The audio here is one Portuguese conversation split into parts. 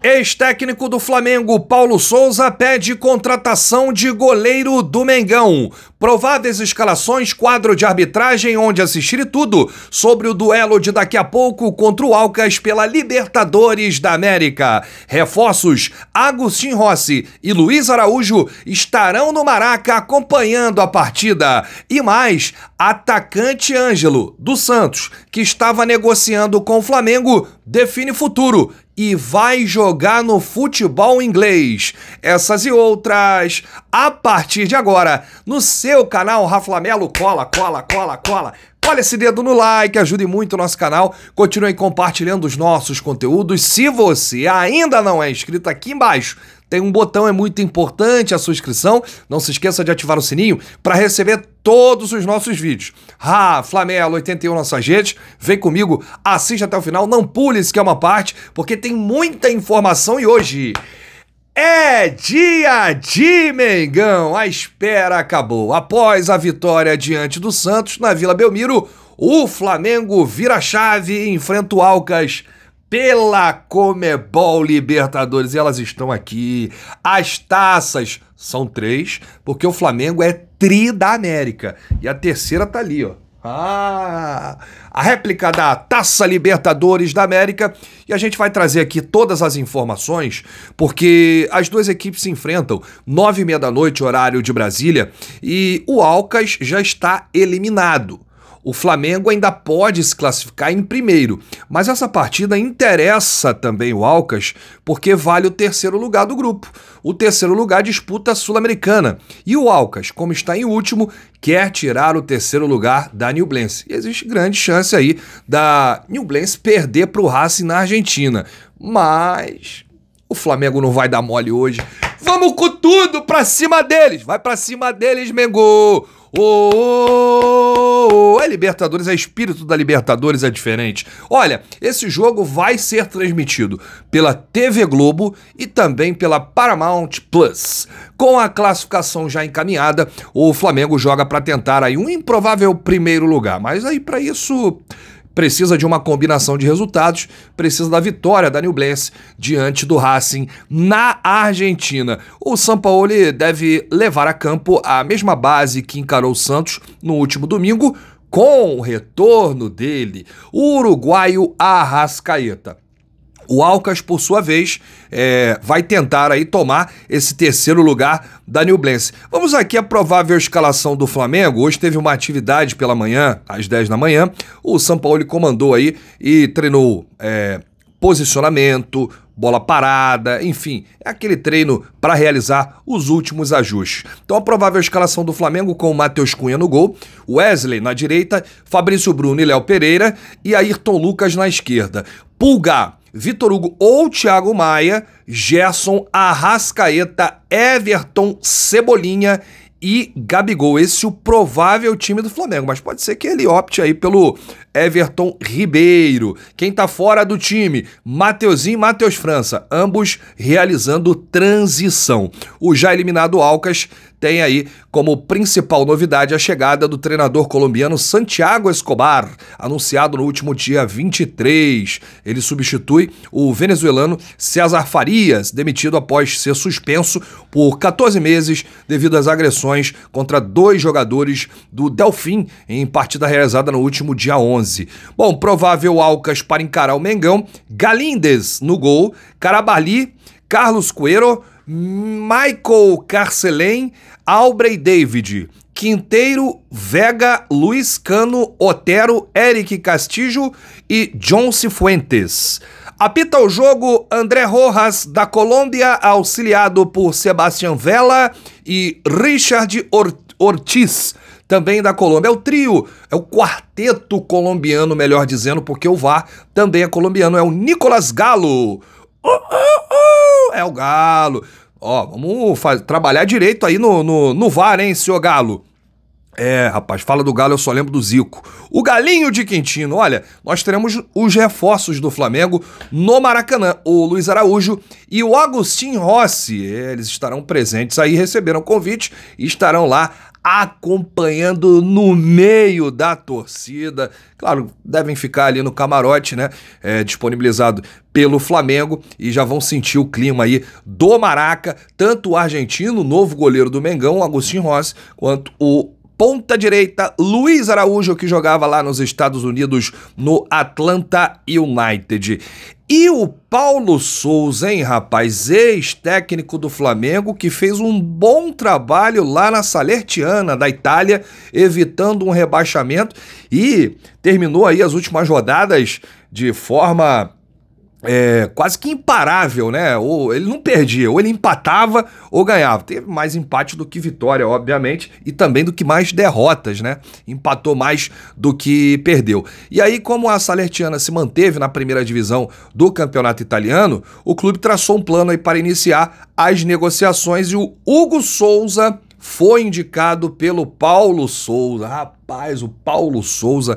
Ex-técnico do Flamengo, Paulo Souza, pede contratação de goleiro do Mengão. Prováveis escalações, quadro de arbitragem, onde assistir tudo sobre o duelo de daqui a pouco contra o Alcas pela Libertadores da América. Reforços: Agostinho Rossi e Luiz Araújo estarão no Maraca acompanhando a partida. E mais, atacante Ângelo do Santos, que estava negociando com o Flamengo, define futuro e vai jogar no futebol inglês. Essas e outras a partir de agora no seu canal Rafa Melo. Cola, cola, cola, cola. Olha esse dedo no like, ajude muito o nosso canal. Continue compartilhando os nossos conteúdos. Se você ainda não é inscrito aqui embaixo, tem um botão, é muito importante a sua inscrição. Não se esqueça de ativar o sininho para receber todos os nossos vídeos. Ah, Flamelo 81 nossas redes. Vem comigo, assiste até o final. Não pule isso que é uma parte, porque tem muita informação e hoje é dia de Mengão. A espera acabou. Após a vitória diante do Santos na Vila Belmiro, o Flamengo vira chave e enfrenta o Alcas pela Comebol Libertadores. E elas estão aqui. As taças são três, porque o Flamengo é tri da América. E a terceira tá ali, ó. Ah, a réplica da Taça Libertadores da América. E a gente vai trazer aqui todas as informações, porque as duas equipes se enfrentam nove e meia da noite, horário de Brasília, e o Alcas já está eliminado o Flamengo ainda pode se classificar em primeiro, mas essa partida interessa também o Alcas, porque vale o terceiro lugar do grupo. O terceiro lugar disputa a Sul-Americana. E o Alcas, como está em último, quer tirar o terceiro lugar da New Blance. E existe grande chance aí da New Blance perder para o Racing na Argentina. Mas o Flamengo não vai dar mole hoje. Vamos com tudo para cima deles! Vai para cima deles, Mengo! Oh, oh é Libertadores, é espírito da Libertadores, é diferente. Olha, esse jogo vai ser transmitido pela TV Globo e também pela Paramount Plus. Com a classificação já encaminhada, o Flamengo joga para tentar aí um improvável primeiro lugar, mas aí para isso precisa de uma combinação de resultados, precisa da vitória da New Blance diante do Racing na Argentina. O Sampaoli deve levar a campo a mesma base que encarou o Santos no último domingo, com o retorno dele, o uruguaio Arrascaeta. O Alcas, por sua vez, é, vai tentar aí tomar esse terceiro lugar da New Blance. Vamos aqui à provável escalação do Flamengo. Hoje teve uma atividade pela manhã, às 10 da manhã. O São Paulo comandou aí e treinou é, posicionamento, bola parada, enfim, é aquele treino para realizar os últimos ajustes. Então a provável escalação do Flamengo com o Matheus Cunha no gol, Wesley na direita, Fabrício Bruno e Léo Pereira e Ayrton Lucas na esquerda. Pulgar Vitor Hugo ou Thiago Maia, Gerson, Arrascaeta, Everton, Cebolinha e Gabigol. Esse é o provável time do Flamengo, mas pode ser que ele opte aí pelo Everton Ribeiro. Quem tá fora do time? Mateuzinho e Matheus França, ambos realizando transição. O já eliminado Alcas tem aí como principal novidade a chegada do treinador colombiano Santiago Escobar, anunciado no último dia 23. Ele substitui o venezuelano César Farias, demitido após ser suspenso por 14 meses devido às agressões contra dois jogadores do Delfim em partida realizada no último dia 11. Bom, provável Alcas para encarar o Mengão, Galindes no gol, Carabali, Carlos Coelho Michael Carcelen, Aubrey David, Quinteiro, Vega, Luiz Cano, Otero, Eric Castillo e John Fuentes. Apita o jogo André Rojas, da Colômbia, auxiliado por Sebastián Vela e Richard Ortiz, também da Colômbia. É o trio, é o quarteto colombiano, melhor dizendo, porque o VAR também é colombiano. É o Nicolas Galo. Uh, uh, uh é o Galo. Ó, vamos faz, trabalhar direito aí no, no, no VAR, hein, senhor Galo? É, rapaz, fala do Galo, eu só lembro do Zico. O Galinho de Quintino, olha, nós teremos os reforços do Flamengo no Maracanã. O Luiz Araújo e o Agostinho Rossi, eles estarão presentes aí, receberam o convite e estarão lá acompanhando no meio da torcida. Claro, devem ficar ali no camarote, né? É, disponibilizado pelo Flamengo e já vão sentir o clima aí do Maraca, tanto o argentino, novo goleiro do Mengão, Agostinho Rossi, quanto o ponta direita, Luiz Araújo, que jogava lá nos Estados Unidos no Atlanta United. E o Paulo Souza, hein, rapaz, ex-técnico do Flamengo, que fez um bom trabalho lá na Salertiana, da Itália, evitando um rebaixamento e terminou aí as últimas rodadas de forma é, quase que imparável, né? Ou ele não perdia, ou ele empatava ou ganhava. Teve mais empate do que vitória, obviamente, e também do que mais derrotas, né? Empatou mais do que perdeu. E aí, como a Salertiana se manteve na primeira divisão do campeonato italiano, o clube traçou um plano aí para iniciar as negociações e o Hugo Souza foi indicado pelo Paulo Souza. Rapaz, o Paulo Souza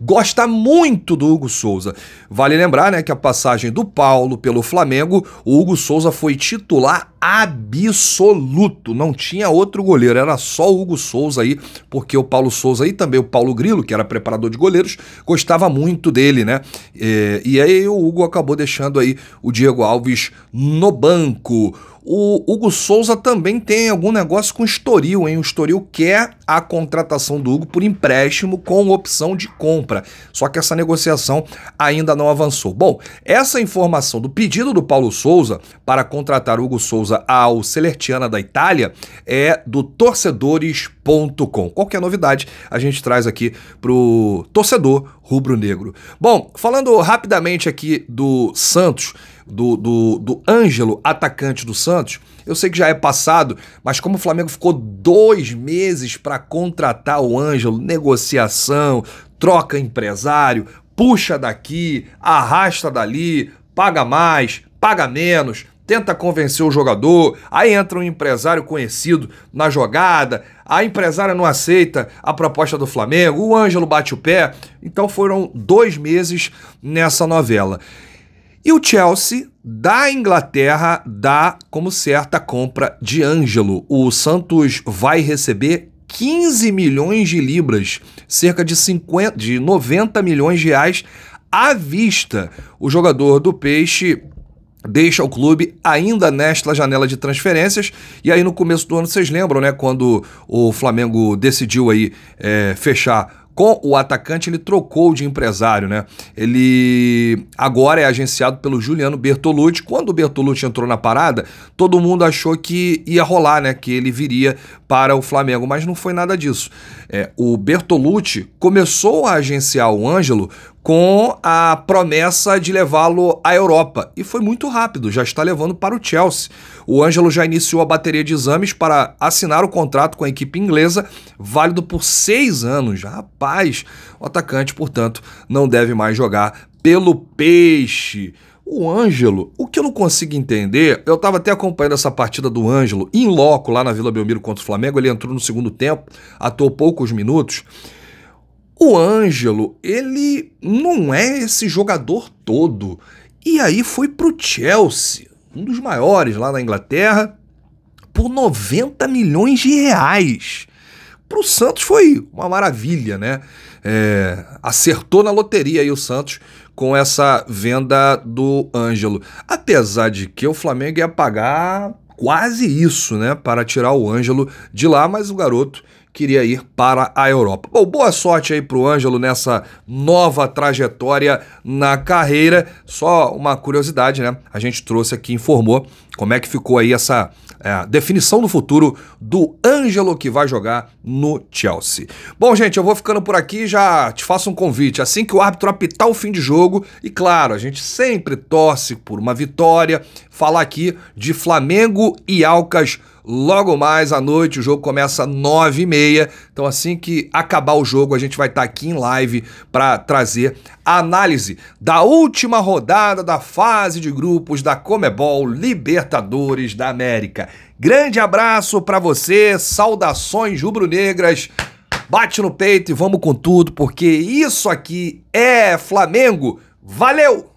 gosta muito do Hugo Souza. Vale lembrar né, que a passagem do Paulo pelo Flamengo, o Hugo Souza foi titular absoluto. Não tinha outro goleiro, era só o Hugo Souza aí, porque o Paulo Souza e também o Paulo Grilo, que era preparador de goleiros, gostava muito dele, né? É, e, aí o Hugo acabou deixando aí o Diego Alves no banco. O Hugo Souza também tem algum negócio com o Estoril, hein? O Estoril quer a contratação do Hugo por empréstimo com opção de compra. Só que essa negociação ainda não avançou. Bom, essa informação do pedido do Paulo Souza para contratar o Hugo Souza ao Celertiana da Itália é do torcedores.com. Qualquer é novidade a gente traz aqui pro torcedor rubro-negro. Bom, falando rapidamente aqui do Santos, do, do, do Ângelo, atacante do Santos, eu sei que já é passado, mas como o Flamengo ficou dois meses para contratar o Ângelo, negociação, troca empresário, puxa daqui, arrasta dali, paga mais, paga menos, tenta convencer o jogador, aí entra um empresário conhecido na jogada, a empresária não aceita a proposta do Flamengo, o Ângelo bate o pé. Então foram dois meses nessa novela. E o Chelsea da Inglaterra dá como certa compra de Ângelo. O Santos vai receber 15 milhões de libras, cerca de, 50, de 90 milhões de reais à vista. O jogador do Peixe deixa o clube ainda nesta janela de transferências. E aí no começo do ano, vocês lembram, né? Quando o Flamengo decidiu aí é, fechar com o atacante, ele trocou de empresário, né? Ele agora é agenciado pelo Juliano Bertolucci. Quando o Bertolucci entrou na parada, todo mundo achou que ia rolar, né? Que ele viria para o Flamengo, mas não foi nada disso. É, o Bertolucci começou a agenciar o Ângelo com a promessa de levá-lo à Europa. E foi muito rápido, já está levando para o Chelsea. O Ângelo já iniciou a bateria de exames para assinar o contrato com a equipe inglesa, válido por seis anos. Rapaz, o atacante, portanto, não deve mais jogar pelo peixe. O Ângelo, o que eu não consigo entender, eu estava até acompanhando essa partida do Ângelo em loco lá na Vila Belmiro contra o Flamengo, ele entrou no segundo tempo, atuou poucos minutos. O Ângelo, ele não é esse jogador todo. E aí foi pro Chelsea, um dos maiores lá na Inglaterra, por 90 milhões de reais. Pro Santos foi uma maravilha, né? É, acertou na loteria aí o Santos com essa venda do Ângelo. Apesar de que o Flamengo ia pagar quase isso, né, para tirar o Ângelo de lá, mas o garoto queria ir para a Europa. Bom, boa sorte aí para o Ângelo nessa nova trajetória na carreira. Só uma curiosidade, né? A gente trouxe aqui, informou como é que ficou aí essa é, definição do futuro do Ângelo que vai jogar no Chelsea. Bom, gente, eu vou ficando por aqui. Já te faço um convite. Assim que o árbitro apitar o fim de jogo, e claro, a gente sempre torce por uma vitória, falar aqui de Flamengo e Alcas Logo mais à noite, o jogo começa 9 e meia. Então, assim que acabar o jogo, a gente vai estar tá aqui em live para trazer a análise da última rodada da fase de grupos da Comebol Libertadores da América. Grande abraço para você, saudações rubro-negras. Bate no peito e vamos com tudo, porque isso aqui é Flamengo. Valeu!